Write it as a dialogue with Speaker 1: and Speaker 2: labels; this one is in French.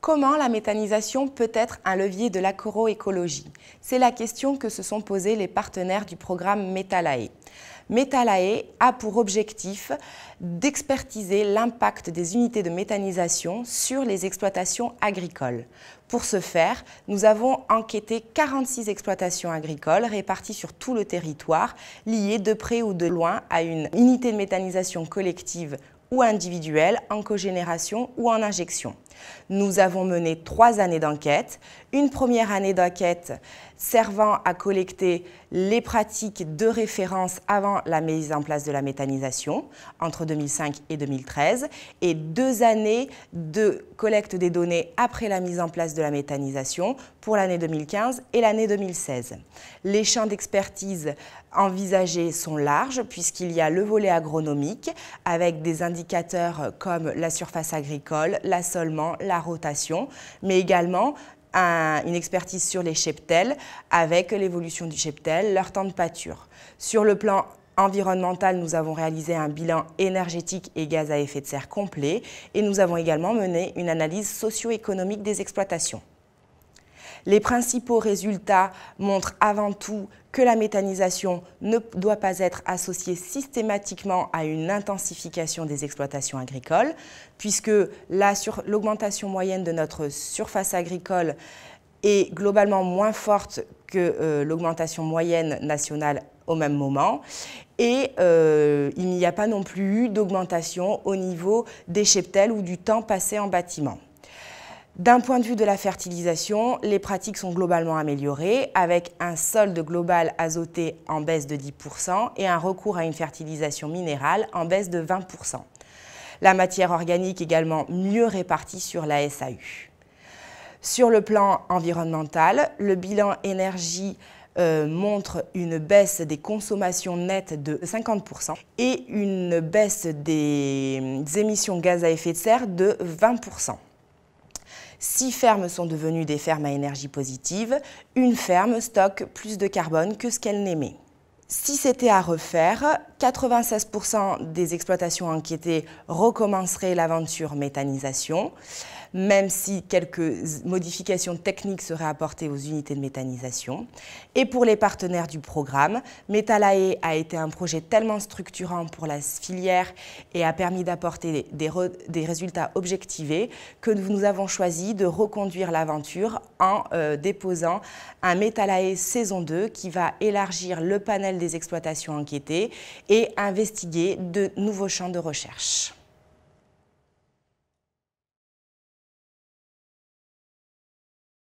Speaker 1: Comment la méthanisation peut être un levier de l'agroécologie C'est la question que se sont posées les partenaires du programme Metalae. Metalae a pour objectif d'expertiser l'impact des unités de méthanisation sur les exploitations agricoles. Pour ce faire, nous avons enquêté 46 exploitations agricoles réparties sur tout le territoire, liées de près ou de loin à une unité de méthanisation collective ou individuelle en cogénération ou en injection. Nous avons mené trois années d'enquête. Une première année d'enquête servant à collecter les pratiques de référence avant la mise en place de la méthanisation entre 2005 et 2013 et deux années de collecte des données après la mise en place de la méthanisation pour l'année 2015 et l'année 2016. Les champs d'expertise envisagés sont larges puisqu'il y a le volet agronomique avec des indicateurs comme la surface agricole, l'assolement, la rotation, mais également une expertise sur les cheptels avec l'évolution du cheptel, leur temps de pâture. Sur le plan environnemental, nous avons réalisé un bilan énergétique et gaz à effet de serre complet et nous avons également mené une analyse socio-économique des exploitations. Les principaux résultats montrent avant tout que la méthanisation ne doit pas être associée systématiquement à une intensification des exploitations agricoles, puisque l'augmentation moyenne de notre surface agricole est globalement moins forte que euh, l'augmentation moyenne nationale au même moment. Et euh, il n'y a pas non plus eu d'augmentation au niveau des cheptels ou du temps passé en bâtiment. D'un point de vue de la fertilisation, les pratiques sont globalement améliorées, avec un solde global azoté en baisse de 10% et un recours à une fertilisation minérale en baisse de 20%. La matière organique également mieux répartie sur la SAU. Sur le plan environnemental, le bilan énergie euh, montre une baisse des consommations nettes de 50% et une baisse des émissions gaz à effet de serre de 20%. Six fermes sont devenues des fermes à énergie positive. Une ferme stocke plus de carbone que ce qu'elle n'émet. Si c'était à refaire, 96% des exploitations enquêtées recommenceraient l'aventure méthanisation, même si quelques modifications techniques seraient apportées aux unités de méthanisation. Et pour les partenaires du programme, Métalae a été un projet tellement structurant pour la filière et a permis d'apporter des, résultats objectivés que nous avons choisi de reconduire l'aventure en euh, déposant un Métalae saison 2 qui va élargir le panel des exploitations enquêtées et investiguer de nouveaux champs de recherche.